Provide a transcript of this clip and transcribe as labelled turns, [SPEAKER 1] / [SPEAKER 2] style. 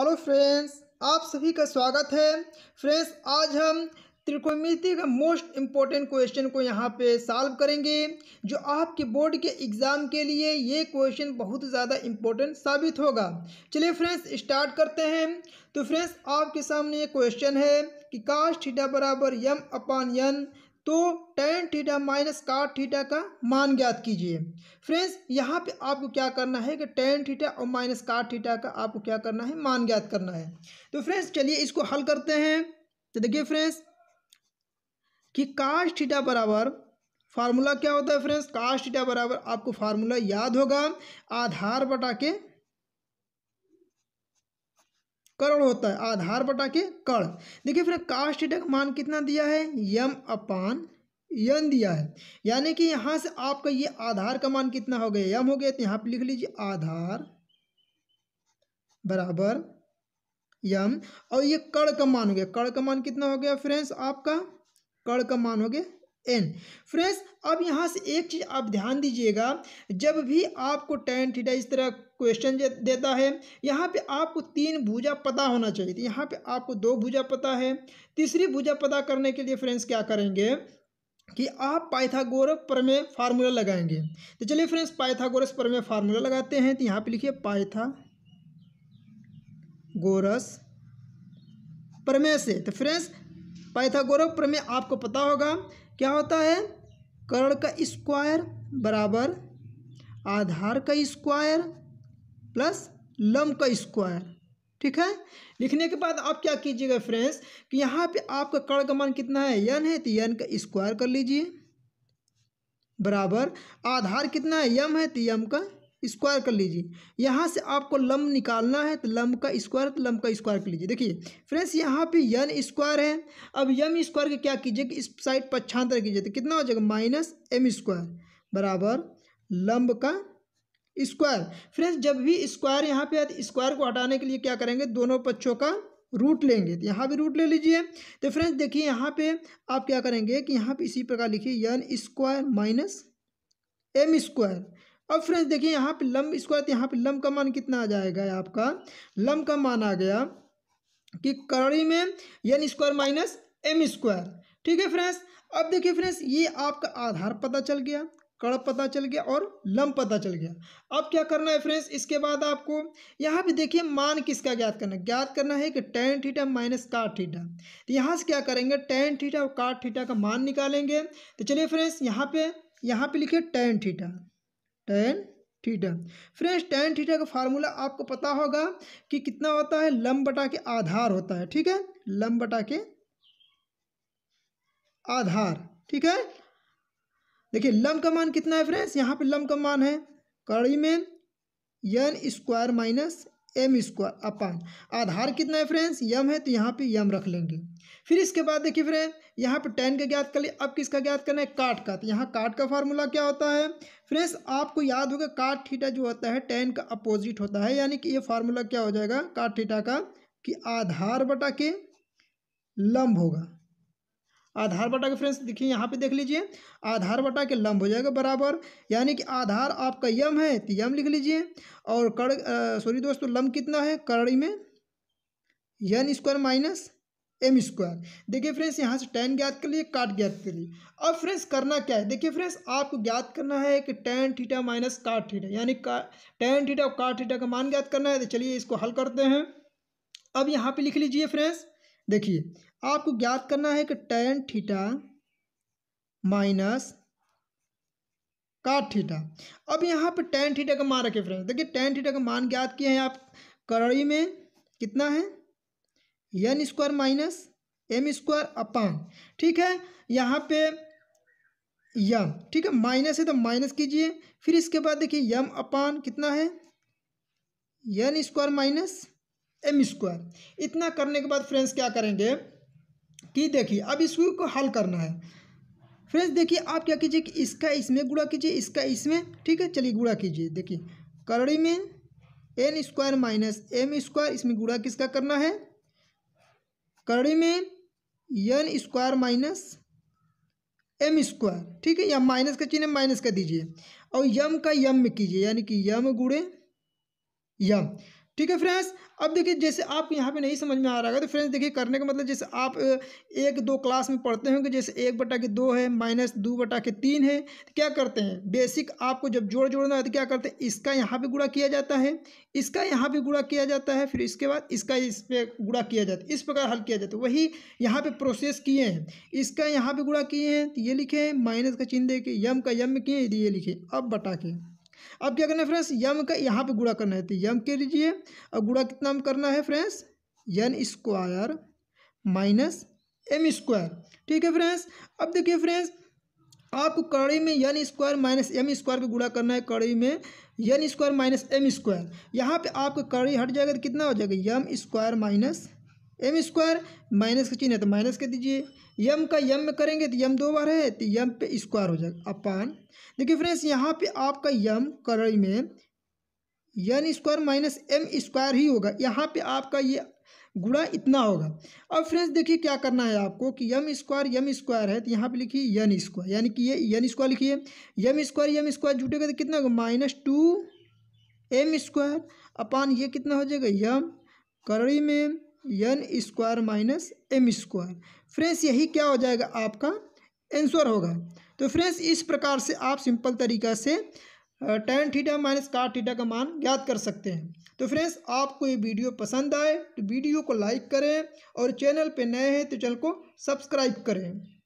[SPEAKER 1] hello friends आप सभी का स्वागत है फ्रेंड्स आज हम त्रिकोणमिति का मोस्ट इम्पोर्टेंट क्वेश्चन को यहाँ पे सॉल्व करेंगे जो आपके बोर्ड के एग्ज़ाम के लिए ये क्वेश्चन बहुत ज़्यादा इम्पोर्टेंट साबित होगा चलिए फ्रेंड्स स्टार्ट करते हैं तो फ्रेंड्स आपके सामने ये क्वेश्चन है कि कास्ट बराबर यम अपान यन तो tan theta minus cot theta का मान ज्ञात कीजिए फ्रेंड्स यहाँ पे आपको क्या करना है कि टेन थीटा और माइनस काट थीटा का आपको क्या करना है मान ज्ञात करना है तो फ्रेंड्स चलिए इसको हल करते हैं तो देखिए फ्रेंड्स कि काश थीटा बराबर फार्मूला क्या होता है फ्रेंड्स कास्ट थीटा बराबर आपको फार्मूला याद होगा आधार बटा के करण होता है आधार बटा के कर्ण देखिए फिर कास्ट का मान कितना दिया है यम अपान यन दिया है यानी कि यहाँ से आपका ये आधार का मान कितना हो गया यम हो गया तो यहाँ पर लिख लीजिए आधार बराबर यम और ये कड़ का मान हो गया कड़ का मान कितना हो गया फ्रेंड्स आपका कड़ का मान हो गया एन फ्रेंड्स अब यहाँ से एक चीज़ आप ध्यान दीजिएगा जब भी आपको टेन थीटा इस तरह क्वेश्चन देता है यहाँ पे आपको तीन भुजा पता होना चाहिए यहाँ पे आपको दो भुजा पता है तीसरी भुजा पता करने के लिए फ्रेंड्स क्या करेंगे कि आप पाइथागोरस प्रमेय फार्मूला लगाएंगे तो चलिए फ्रेंड्स पाइथागोरस प्रमेय फार्मूला लगाते हैं तो यहाँ पे लिखिए पाइथा गोरस प्रमेय से तो फ्रेंड्स पाइथागोरस प्रमेय आपको पता होगा क्या होता है कर्ण का स्क्वायर बराबर आधार का स्क्वायर प्लस लम्ब का स्क्वायर ठीक है लिखने के बाद आप क्या कीजिएगा फ्रेंड्स कि यहाँ पे आपका कर्ण का मान कितना है यन है तो यन का स्क्वायर कर लीजिए बराबर आधार कितना है यम है तो यम का स्क्वायर कर लीजिए यहाँ से आपको लम्ब निकालना है तो लम्ब का स्क्वायर तो लम्ब का स्क्वायर कर लीजिए देखिए फ्रेंड्स यहाँ पे यन स्क्वायर है अब यम स्क्वायर का क्या कीजिए कि इस साइड पक्षांतर कीजिए तो कितना हो जाएगा माइनस एम स्क्वायर बराबर लम्ब का स्क्वायर फ्रेंड्स जब भी स्क्वायर यहाँ पे आए तो स्क्वायर को हटाने के लिए क्या करेंगे दोनों पक्षों का रूट लेंगे तो यहाँ भी रूट ले लीजिए तो फ्रेंड्स देखिए यहाँ पे आप क्या करेंगे कि यहाँ पे इसी प्रकार लिखिए n square minus m square अब फ्रेंड्स देखिए यहाँ पे लम स्क्वायर तो यहाँ पे लम का मान कितना आ जाएगा आपका लम का मान आ गया कि कड़ी में n square minus m square ठीक है फ्रेंड्स अब देखिए फ्रेंड्स ये आपका आधार पता चल गया कड़ पता चल गया और लम पता चल गया अब क्या करना है फ्रेंड्स इसके बाद आपको यहाँ पे देखिए मान किसका ज्ञात करना है ज्ञात करना है कि tan theta minus cot theta तो यहाँ से क्या करेंगे टेन थीटा और काट थीटा का मान निकालेंगे तो चलिए फ्रेंड्स यहाँ पे यहाँ पे लिखे tan theta tan theta friends tan theta का फार्मूला आपको पता होगा कि कितना होता है लम बटा के आधार होता है ठीक है लम बटा के आधार ठीक है देखिए लम का मान कितना है फ्रेंड्स यहाँ पे लम का मान है कड़ी में n square minus m square upon आधार कितना है फ्रेंड्स यम है तो यहाँ पे यम रख लेंगे फिर इसके बाद देखिए फ्रेंड यहाँ पे टेन का ज्ञात कर लिया अब किसका ज्ञात करना है काट का तो यहाँ काट का फार्मूला क्या होता है फ्रेंड्स आपको याद होगा काट थीटा जो होता है टेन का अपोजिट होता है यानी कि ये फार्मूला क्या हो जाएगा काट थीटा का कि आधार बटा के लंब होगा आधार बटा के फ्रेंड्स देखिए यहाँ पे देख लीजिए आधार बटा के लंब हो जाएगा बराबर यानी कि आधार आपका यम है तो यम लिख लीजिए और कड़ सॉरी दोस्तों लंब कितना है कड़ी में n square minus m square देखिए फ्रेंड्स यहाँ से टेन ज्ञात कर लिए काट ज्ञात कर लिए अब फ्रेंड्स करना क्या है देखिए फ्रेंड्स आपको ज्ञात करना है कि tan theta minus cot theta यानी का टेन थीटा और काट थीटा का मान ज्ञात करना है तो चलिए इसको हल करते हैं अब यहाँ पे लिख लीजिए फ्रेंड्स देखिए आपको ज्ञात करना है कि tan theta minus cot theta अब यहाँ पर टेन थीटा का मान रखे फ्रेंड देखिए टेन थीटा का मान ज्ञात किए हैं आप करड़ी में कितना है n square minus m square upon ठीक है यहाँ पे यम ठीक है माइनस है तो माइनस कीजिए फिर इसके बाद देखिए यम अपान कितना है n square minus m square इतना करने के बाद फ्रेंड्स क्या करेंगे कि देखिए अब इसको को हल करना है फ्रेंड्स देखिए आप क्या कीजिए कि इसका इसमें गुड़ा कीजिए इसका इसमें ठीक है चलिए गुड़ा कीजिए देखिए करड़ी में n square minus m square इसमें गुड़ा किसका करना है करड़ी में n square minus m square ठीक है या माइनस का चिन्ह माइनस का दीजिए और यम का यम में कीजिए यानी कि यम गुड़े यम ठीक है फ्रेंड्स अब देखिए जैसे आपको यहाँ पे नहीं समझ में आ रहा है तो फ्रेंड्स देखिए करने का मतलब जैसे आप एक दो क्लास में पढ़ते होंगे जैसे एक बटा के दो है माइनस दो बटा के तीन है तो क्या करते हैं बेसिक आपको जब जोड़ जोड़ना है तो क्या करते हैं इसका यहाँ पे गुड़ा किया जाता है इसका यहाँ पे गुड़ा किया जाता है फिर इसके बाद इसका इस पर गुड़ा किया जाता है इस प्रकार हल किया जाता है तो वही यहाँ पर प्रोसेस किए हैं इसका यहाँ पर गुड़ा किए हैं तो ये लिखे हैं माइनस का चिन्ह दे के यम का यम किए तो ये लिखे अब बटा के अब क्या करना है फ्रेंड्स यम का यहाँ पे गुड़ा करना है तो यम के लीजिए और गुड़ा कितना करना है friends n square minus m square ठीक है फ्रेंड्स अब देखिए फ्रेंड्स आपको कड़ी में n square minus m square का गुड़ा करना है कड़ी में n square minus m square यहाँ पर आपका कड़ी हट जाएगा तो कितना हो जाएगा m square minus m square minus का चिन्ह है तो माइनस कर दीजिए यम का यम में करेंगे तो यम दो बार है तो यम पे स्क्वायर हो जाएगा अपान देखिए फ्रेंड्स यहाँ पे आपका यम करड़ी में n square minus m square ही होगा यहाँ पे आपका ये गुणा इतना होगा अब फ्रेंड्स देखिए क्या करना है आपको कि यम स्क्वायर यम स्क्वायर है तो यहाँ पे लिखिए यन स्क्वायर यानी कि ये यन स्क्वायर लिखिए यम स्क्वायर यम स्क्वायर जुटेगा तो कितना होगा minus two m square upon ये कितना हो जाएगा यम करड़ी में n square minus m square friends यही क्या हो जाएगा आपका आंसर होगा तो फ्रेंड्स इस प्रकार से आप सिंपल तरीका से tan theta minus cot theta का मान ज्ञात कर सकते हैं तो फ्रेंड्स आपको ये वीडियो पसंद आए तो वीडियो को लाइक करें और चैनल पर नए हैं तो चैनल को सब्सक्राइब करें